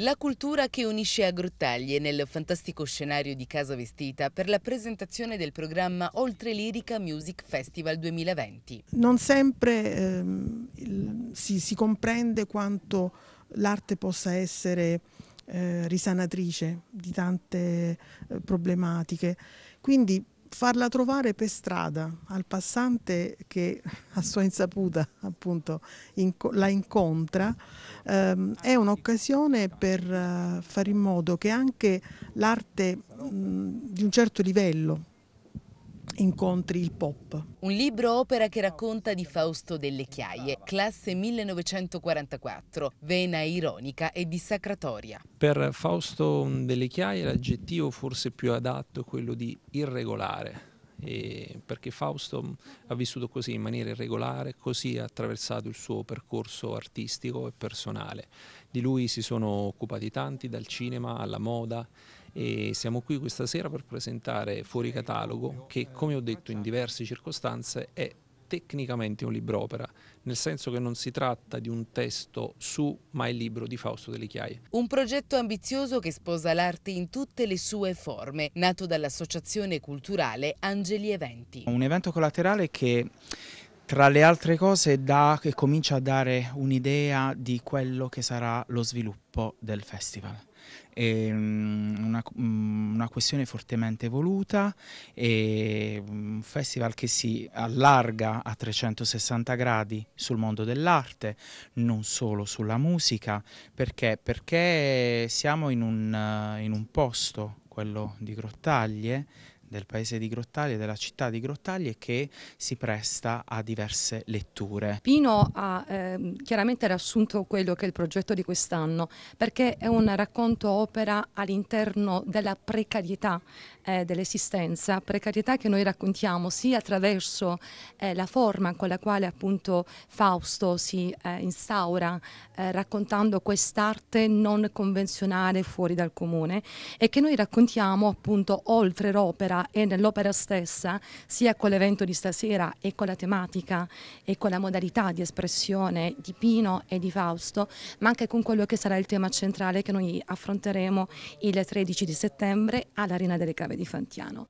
La cultura che unisce a Grottaglie nel fantastico scenario di Casa Vestita per la presentazione del programma Oltre Lirica Music Festival 2020. Non sempre ehm, il, si, si, comprende quanto l'arte possa essere eh, risanatrice di tante eh, problematiche. Quindi farla trovare per strada al passante che a sua insaputa appunto inc la incontra ehm, è un'occasione per uh, fare in modo che anche l'arte di un certo livello incontri il pop. Un libro opera che racconta di Fausto delle Chiaie, classe 1944, vena ironica e dissacratoria. Per Fausto delle Chiaie l'aggettivo forse più adatto è quello di irregolare. E perché Fausto mm, ha vissuto così in maniera irregolare, così ha attraversato il suo percorso artistico e personale. Di lui si sono occupati tanti, dal cinema alla moda e siamo qui questa sera per presentare Fuori Catalogo che come ho detto in diverse circostanze è tecnicamente un libro opera, nel senso che non si tratta di un testo su, ma è il libro di Fausto delle Chiaie. Un progetto ambizioso che sposa l'arte in tutte le sue forme, nato dall'associazione culturale Angeli Eventi. Un evento collaterale che tra le altre cose da, che comincia a dare un'idea di quello che sarà lo sviluppo del festival. È ehm, una, mm, una, questione fortemente voluta, è mm, un festival che si allarga a 360 gradi sul mondo dell'arte, non solo sulla musica, perché? Perché siamo in un, in un posto, quello di Grottaglie, del paese di Grottaglie e della città di Grottaglie che si presta a diverse letture. Pino ha eh, chiaramente riassunto quello che è il progetto di quest'anno perché è un racconto opera all'interno della precarietà eh, dell'esistenza, precarietà che noi raccontiamo sia attraverso eh, la forma con la quale appunto Fausto si eh, instaura eh, raccontando quest'arte non convenzionale fuori dal comune e che noi raccontiamo appunto oltre l'opera musica e nell'opera stessa, sia con l'evento di stasera e con la tematica e con la modalità di espressione di Pino e di Fausto, ma anche con quello che sarà il tema centrale che noi affronteremo il 13 di settembre all'Arena delle Cave di Fantiano.